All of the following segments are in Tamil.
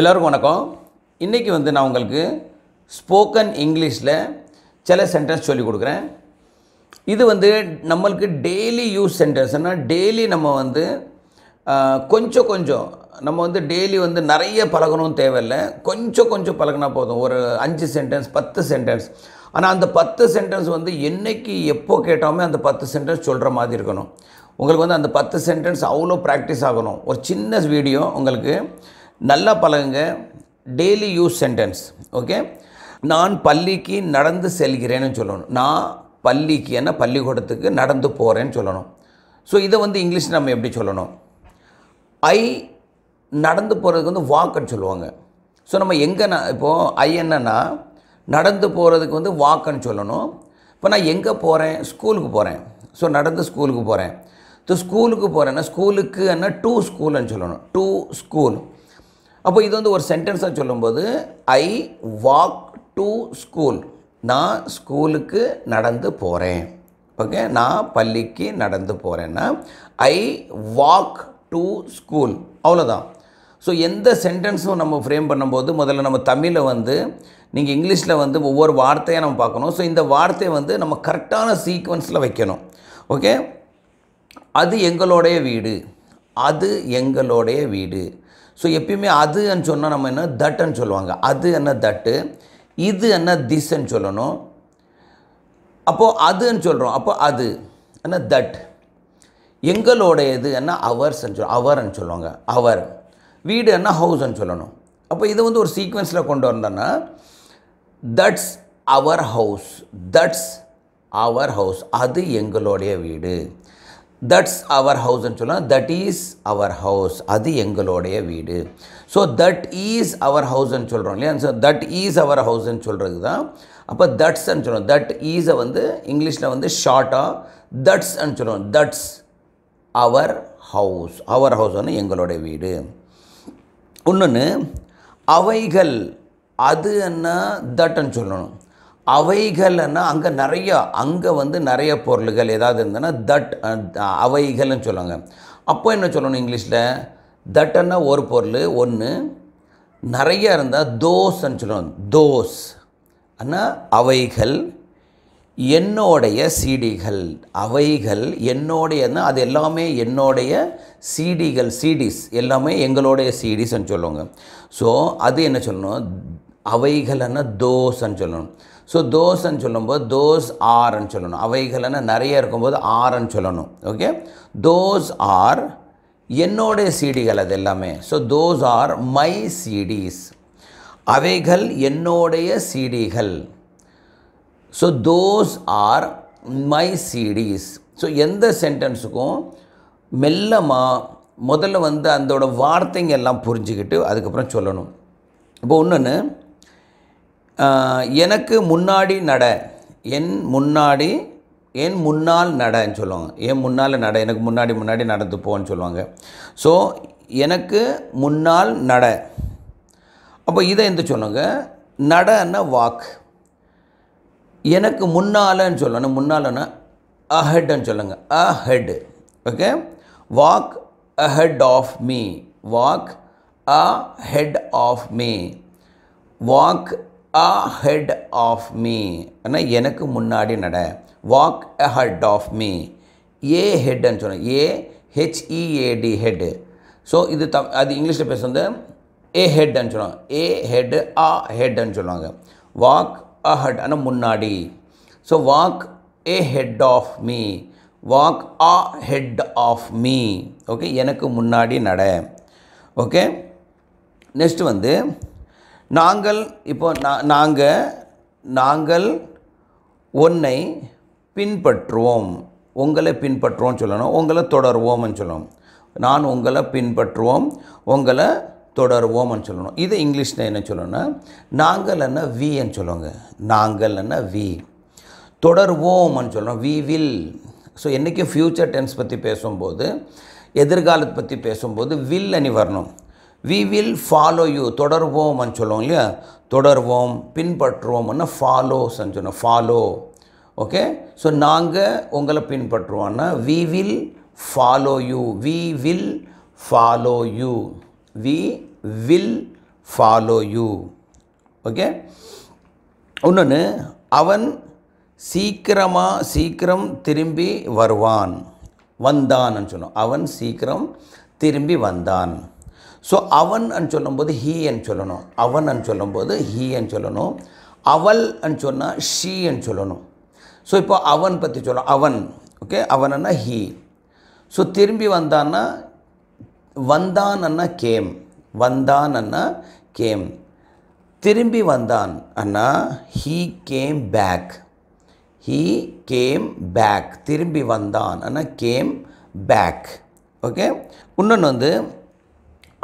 எல்லோருக்கும் வணக்கம் இன்றைக்கி வந்து நான் உங்களுக்கு ஸ்போக்கன் இங்கிலீஷில் சில சென்டென்ஸ் சொல்லிக் கொடுக்குறேன் இது வந்து நம்மளுக்கு டெய்லி யூஸ் சென்டென்ஸ்னால் டெய்லி நம்ம வந்து கொஞ்சம் கொஞ்சம் நம்ம வந்து டெய்லி வந்து நிறைய பழகணும்னு தேவையில்லை கொஞ்சம் கொஞ்சம் பழகினா போதும் ஒரு அஞ்சு சென்டென்ஸ் பத்து சென்டென்ஸ் ஆனால் அந்த பத்து சென்டென்ஸ் வந்து என்றைக்கு எப்போ கேட்டாலுமே அந்த பத்து சென்டென்ஸ் சொல்கிற மாதிரி இருக்கணும் உங்களுக்கு வந்து அந்த பத்து சென்டென்ஸ் அவ்வளோ ப்ராக்டிஸ் ஆகணும் ஒரு சின்ன வீடியோ உங்களுக்கு நல்லா பழகுங்க டெய்லி யூஸ் சென்டென்ஸ் ஓகே நான் பள்ளிக்கு நடந்து செல்கிறேன்னு சொல்லணும் நான் பள்ளிக்கு என்ன பள்ளிக்கூடத்துக்கு நடந்து போகிறேன்னு சொல்லணும் ஸோ இதை வந்து இங்கிலீஷ் நம்ம எப்படி சொல்லணும் ஐ நடந்து போகிறதுக்கு வந்து வாக்குன்னு சொல்லுவாங்க ஸோ நம்ம எங்கே நான் இப்போது ஐ என்னன்னா நடந்து போகிறதுக்கு வந்து வாக்குன்னு சொல்லணும் இப்போ நான் எங்கே போகிறேன் ஸ்கூலுக்கு போகிறேன் ஸோ நடந்து ஸ்கூலுக்கு போகிறேன் ஸோ ஸ்கூலுக்கு போகிறேன்னா ஸ்கூலுக்கு என்ன டூ ஸ்கூல்னு சொல்லணும் டூ ஸ்கூல் அப்போ இது வந்து ஒரு சென்டென்ஸாக சொல்லும்போது ஐ வாக் டு ஸ்கூல் நான் ஸ்கூலுக்கு நடந்து போகிறேன் ஓகே நான் பள்ளிக்கு நடந்து போகிறேன்னா ஐ வாக் டு ஸ்கூல் அவ்வளோதான் ஸோ எந்த சென்டென்ஸும் நம்ம ஃப்ரேம் பண்ணும்போது முதல்ல நம்ம தமிழை வந்து நீங்கள் இங்கிலீஷில் வந்து ஒவ்வொரு வார்த்தையாக நம்ம பார்க்கணும் ஸோ இந்த வார்த்தையை வந்து நம்ம கரெக்டான சீக்வன்ஸில் வைக்கணும் ஓகே அது எங்களுடைய வீடு அது எங்களுடைய வீடு ஸோ எப்பயுமே அதுன்னு சொன்னால் நம்ம என்ன தட்டுன்னு சொல்லுவாங்க அது என்ன தட்டு இது என்ன திஸ்ன்னு சொல்லணும் அப்போது அதுன்னு சொல்கிறோம் அப்போ அது என்ன தட் இது என்ன அவர்ஸ்ன்னு சொல் அவர்ன்னு சொல்லுவாங்க அவர் வீடு என்ன ஹவுஸ்ன்னு சொல்லணும் அப்போ இதை வந்து ஒரு சீக்வன்ஸில் கொண்டு வந்தோம்னா that's our house that's our house அது எங்களுடைய வீடு தட்ஸ் அவர் ஹவுஸ்ன்னு சொல்லலாம் தட் இஸ் அவர் ஹவுஸ் அது எங்களுடைய வீடு ஸோ தட் ஈஸ் அவர் ஹவுஸ்ன்னு சொல்கிறோம் இல்லையா ஸோ தட் ஈஸ் அவர் ஹவுஸ்ன்னு சொல்கிறது தான் அப்போ தட்ஸ்ன்னு சொல்கிறோம் தட் ஈஸை வந்து இங்கிலீஷில் வந்து ஷார்ட்டாக தட்ஸ்ன்னு சொல்லுவோம் தட்ஸ் அவர் ஹவுஸ் அவர் வந்து எங்களுடைய வீடு இன்னொன்று அவைகள் அது என்ன தட்ன்னு சொல்லணும் அவைகள்னா அங்கே நிறையா அங்கே வந்து நிறைய பொருள்கள் ஏதாவது இருந்ததுன்னா தட் அவைகள்னு சொல்லுவாங்க அப்போ என்ன சொல்லணும் இங்கிலீஷில் தட்டுன்னா ஒரு பொருள் ஒன்று நிறையா இருந்தால் தோஸ்ன்னு சொல்லுவோம் தோஸ் ஆனால் அவைகள் என்னோடைய சீடிகள் அவைகள் என்னோடையன்னா அது எல்லாமே என்னுடைய சீடிகள் சீடிஸ் எல்லாமே எங்களுடைய சீடிஸ்ன்னு சொல்லுவாங்க ஸோ அது என்ன சொல்லணும் அவைகள்னா தோஸ்ன்னு சொல்லணும் ஸோ தோஸ்ன்னு சொல்லும்போது தோஸ் ஆர்ன்னு சொல்லணும் அவைகள்னு நிறைய இருக்கும்போது ஆர்ன்னு சொல்லணும் ஓகே தோஸ் ஆர் என்னோடைய சீடிகள் அது எல்லாமே so those are my CDs அவைகள் என்னுடைய சீடிகள் so those are my CDs so எந்த சென்டென்ஸுக்கும் மெல்லமாக முதல்ல வந்து அந்தோட வார்த்தைங்க எல்லாம் புரிஞ்சுக்கிட்டு அதுக்கப்புறம் சொல்லணும் இப்போ ஒன்று எனக்கு முன்னாடி நட என் முன்னாடி என் முன்னால் நடன்னு சொல்லுவாங்க என் முன்னால் நட எனக்கு முன்னாடி முன்னாடி நடந்து போன்னு சொல்லுவாங்க ஸோ எனக்கு முன்னால் நட அப்போ இதை எந்த சொல்லுங்க நடன வாக் எனக்கு முன்னாலன்னு சொல்லணும் முன்னாலன்னா அஹெட்னு சொல்லுங்கள் ahead okay walk ahead of me walk ahead of me walk ahead of me ஆனால் எனக்கு முன்னாடி நட walk ahead of me a ஹெட்னு சொன்னேன் ஏ ஹெச்இஏடி ஹெட் ஸோ இது த அது இங்கிலீஷில் பேச ஏ ஹெட்னு சொல்லுவாங்க ஏ ஹெட் ஆ ஹெட்னு சொல்லுவாங்க வாக் அ ஹெட் ஆனால் முன்னாடி so walk ahead of me walk ahead of me okay எனக்கு முன்னாடி நட ஓகே நெக்ஸ்ட் வந்து நாங்கள் இப்போ நான் நாங்கள் நாங்கள் உன்னை பின்பற்றுவோம் உங்களை பின்பற்றுவோம் சொல்லணும் உங்களை தொடருவோம்னு சொல்லணும் நான் உங்களை பின்பற்றுவோம் உங்களை தொடருவோம்னு சொல்லணும் இது இங்கிலீஷில் என்ன சொல்லணும்னா நாங்கள் என்ன வின்னு சொல்லுவாங்க நாங்கள் என்ன வி தொடருவோம்னு சொல்லணும் வி வில் ஸோ என்றைக்கும் ஃப்யூச்சர் டென்ஸ் பற்றி பேசும்போது எதிர்காலத்தை பற்றி பேசும்போது வில் அணி வரணும் வி வில் ஃபாலோ யூ தொடர்வோம்னு சொல்லுவோம் இல்லையா தொடர்வோம் பின்பற்றுவோம்னா ஃபாலோஸ்ன்னு சொன்னோம் ஃபாலோ ஓகே ஸோ நாங்கள் உங்களை பின்பற்றுவோம்னா we will follow you we will follow you we will follow you okay இன்னொன்று அவன் சீக்கிரமாக சீக்கிரம் திரும்பி வருவான் வந்தான்னு சொன்னோம் அவன் சீக்கிரம் திரும்பி வந்தான் ஸோ அவன் சொல்லும்போது ஹீன்னு சொல்லணும் அவன் சொல்லும்போது ஹீன்னு சொல்லணும் அவள் சொன்னால் ஷீன்னு சொல்லணும் ஸோ இப்போ அவன் பற்றி சொல்லணும் அவன் ஓகே அவனன்னா ஹீ ஸோ திரும்பி வந்தான்னா வந்தான்னா கேம் வந்தான்னா கேம் திரும்பி வந்தான் அண்ணா he came back he came back திரும்பி வந்தான் அண்ணா கேம் பேக் ஓகே இன்னொன்று வந்து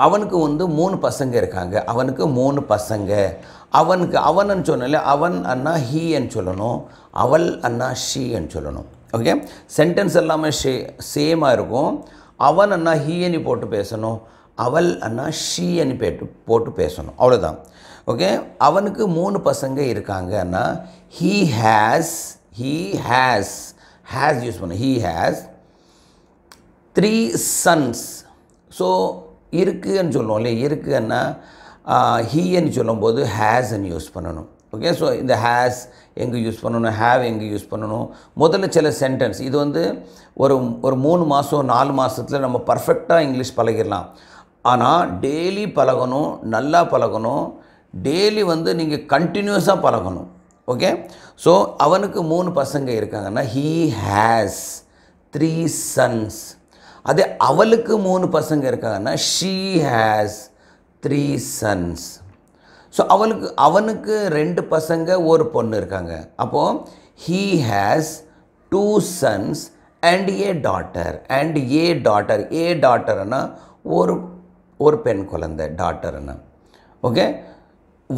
அவனுக்கு வந்து மூணு பசங்க இருக்காங்க அவனுக்கு மூணு பசங்க அவனுக்கு அவன்னு சொன்னால அவன் அண்ணா ஹீன்னு சொல்லணும் அவள் அண்ணா ஷீன்னு சொல்லணும் ஓகே சென்டென்ஸ் எல்லாமே ஷே சேமாக இருக்கும் அவன் அண்ணா அணி போட்டு பேசணும் அவள் அண்ணா ஷீன்னு பேட்டு போட்டு பேசணும் அவ்வளோதான் ஓகே அவனுக்கு மூணு பசங்க இருக்காங்க அண்ணா he has he has has use பண்ணு he has three sons so இருக்குன்னு சொல்லுவோம் இல்லையா இருக்குன்னா ஹீன்னு சொல்லும்போது ஹேஸ்ன்னு யூஸ் பண்ணணும் ஓகே ஸோ இந்த ஹேஸ் எங்கே யூஸ் பண்ணணும் ஹேவ் எங்கே யூஸ் பண்ணணும் முதல்ல சில சென்டென்ஸ் இது வந்து ஒரு ஒரு மூணு மாதம் நாலு மாதத்தில் நம்ம பர்ஃபெக்டாக இங்கிலீஷ் பழகிடலாம் ஆனால் டெய்லி பழகணும் நல்லா பழகணும் டெய்லி வந்து நீங்கள் கண்டினியூஸாக பழகணும் ஓகே ஸோ அவனுக்கு மூணு பசங்க இருக்காங்கன்னா ஹீ ஹேஸ் த்ரீ சன்ஸ் அதே அவளுக்கு மூணு பசங்க இருக்காங்கன்னா she has three sons so அவளுக்கு அவனுக்கு ரெண்டு பசங்க ஒரு பொண்ணு இருக்காங்க அப்போது he has two sons and a daughter and a daughter a டாட்டர்னா ஒரு ஒரு பெண் குழந்தை டாட்டர்னா ஓகே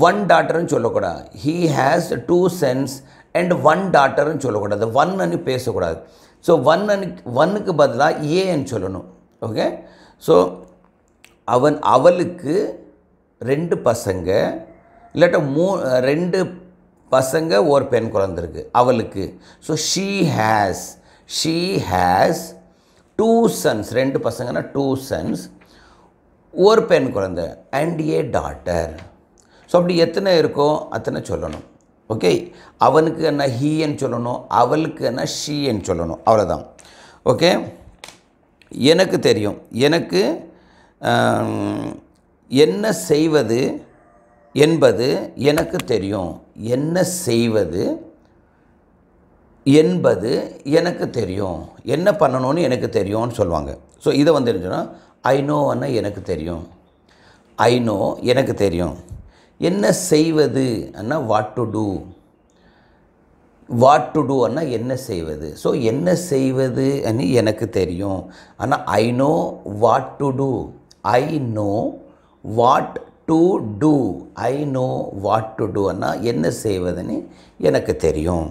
ஒன் டாட்டர்னு சொல்லக்கூடாது he has two sons and one டாட்டர்னு சொல்லக்கூடாது ஒன்னு பேசக்கூடாது ஸோ ஒன்னனுக்கு ஒன்னுக்கு பதிலாக ஏன்னு சொல்லணும் ஓகே ஸோ அவன் அவளுக்கு ரெண்டு பசங்க இல்லாட்டா மூ ரெண்டு பசங்க ஒரு பெண் குழந்திருக்கு அவளுக்கு so she has she has two sons ரெண்டு பசங்கன்னா டூ சன்ஸ் ஒரு பெண் குழந்த அண்ட் ஏ டாட்டர் ஸோ அப்படி எத்தனை இருக்கோ அத்தனை சொல்லணும் ஓகே அவனுக்கு என்ன ஹீன்னு சொல்லணும் அவளுக்கு என்ன ஷீன்னு சொல்லணும் அவ்வளோதான் ஓகே எனக்கு தெரியும் எனக்கு என்ன செய்வது என்பது எனக்கு தெரியும் என்ன செய்வது என்பது எனக்கு தெரியும் என்ன பண்ணணும்னு எனக்கு தெரியும்னு சொல்லுவாங்க ஸோ இதை வந்து என்ன ஐ நோன்னா எனக்கு தெரியும் ஐ நோ எனக்கு தெரியும் என்ன செய்வது அண்ணா what to do what to do அண்ணா என்ன செய்வது ஸோ என்ன செய்வது அன்னு எனக்கு தெரியும் ஆனால் I know what to do I know what to do I know what to do அண்ணா என்ன செய்வதுன்னு எனக்கு தெரியும்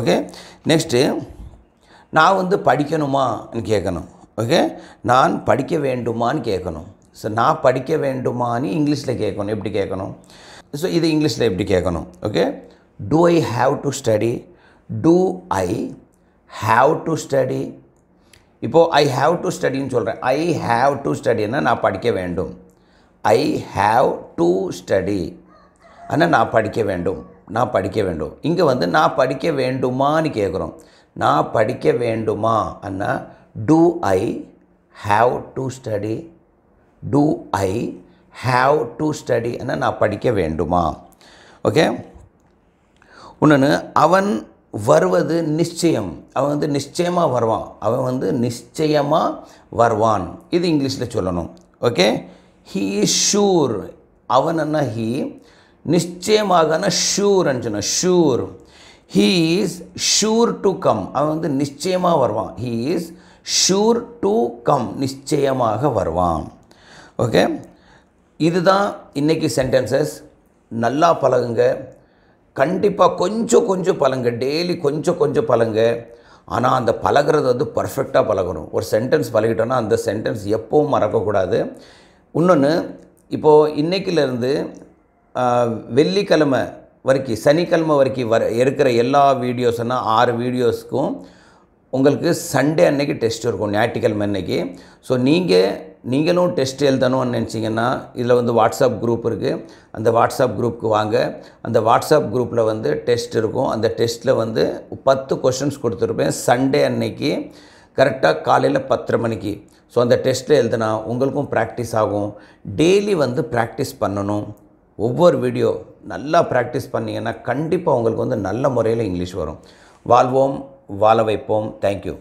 ஓகே நெக்ஸ்ட்டு நான் வந்து படிக்கணுமான்னு கேட்கணும் ஓகே நான் படிக்க வேண்டுமான்னு கேட்கணும் ஸோ நான் படிக்க வேண்டுமான்னு இங்கிலீஷில் கேட்கணும் எப்படி கேட்கணும் ஸோ இது இங்கிலீஷில் எப்படி கேட்கணும் okay do I have to study do I have to study இப்போது ஐ ஹாவ் டு ஸ்டடின்னு சொல்கிறேன் ஐ ஹாவ் டு ஸ்டடின்னா நான் படிக்க வேண்டும் ஐ ஹாவ் டு ஸ்டடி ஆனால் நான் படிக்க வேண்டும் நான் படிக்க வேண்டும் இங்கே வந்து நான் படிக்க வேண்டுமான்னு கேட்குறோம் நான் படிக்க வேண்டுமா அண்ணா do I have to study do I have to study என நான் படிக்க வேண்டுமா ஓகே இன்னொன்று அவன் வருவது நிச்சயம் அவன் வந்து நிச்சயமாக வருவான் அவன் வந்து நிச்சயமாக வருவான் இது இங்கிலீஷில் சொல்லணும் ஓகே ஹீ இஸ் ஷூர் அவன் என்ன ஹீ நிச்சயமாக ஷூர் சொன்ன sure he is sure to come அவன் வந்து நிச்சயமாக வருவான் he is sure to come நிச்சயமாக வருவான் ஓகே இதுதான் இன்றைக்கி சென்டென்சஸ் நல்லா பழகுங்க கண்டிப்பாக கொஞ்சம் கொஞ்சம் பழங்க டெய்லி கொஞ்சம் கொஞ்சம் பழங்க ஆனால் அந்த பழகிறது வந்து பர்ஃபெக்டாக பழகணும் ஒரு சென்டென்ஸ் பழகிட்டோன்னா அந்த சென்டென்ஸ் எப்போவும் மறக்கக்கூடாது இன்னொன்று இப்போது இன்றைக்கிலேருந்து வெள்ளிக்கிழமை வரைக்கும் சனிக்கிழமை வரைக்கும் வர இருக்கிற எல்லா வீடியோஸ்னால் ஆறு வீடியோஸ்க்கும் உங்களுக்கு சண்டே அன்னைக்கு டெஸ்ட் இருக்கும் ஞாயிற்றுக்கிழமை அன்னைக்கு ஸோ நீங்கள் நீங்களும் டெஸ்ட் எழுதணும்னு நினச்சிங்கன்னா இதில் வந்து வாட்ஸ்அப் குரூப் இருக்குது அந்த வாட்ஸ்அப் குரூப்புக்கு வாங்க அந்த வாட்ஸ்அப் குரூப்பில் வந்து டெஸ்ட் இருக்கும் அந்த டெஸ்ட்டில் வந்து பத்து கொஷின்ஸ் கொடுத்துருப்பேன் சண்டே அன்னைக்கு கரெக்டாக காலையில் பத்தரை மணிக்கு ஸோ அந்த டெஸ்ட்டில் எழுதுனா உங்களுக்கும் ப்ராக்டிஸ் ஆகும் டெய்லி வந்து ப்ராக்டிஸ் பண்ணணும் ஒவ்வொரு வீடியோ நல்லா ப்ராக்டிஸ் பண்ணிங்கன்னா கண்டிப்பாக உங்களுக்கு வந்து நல்ல முறையில் இங்கிலீஷ் வரும் வாழ்வோம் வாழ வைப்போம் தேங்க்யூ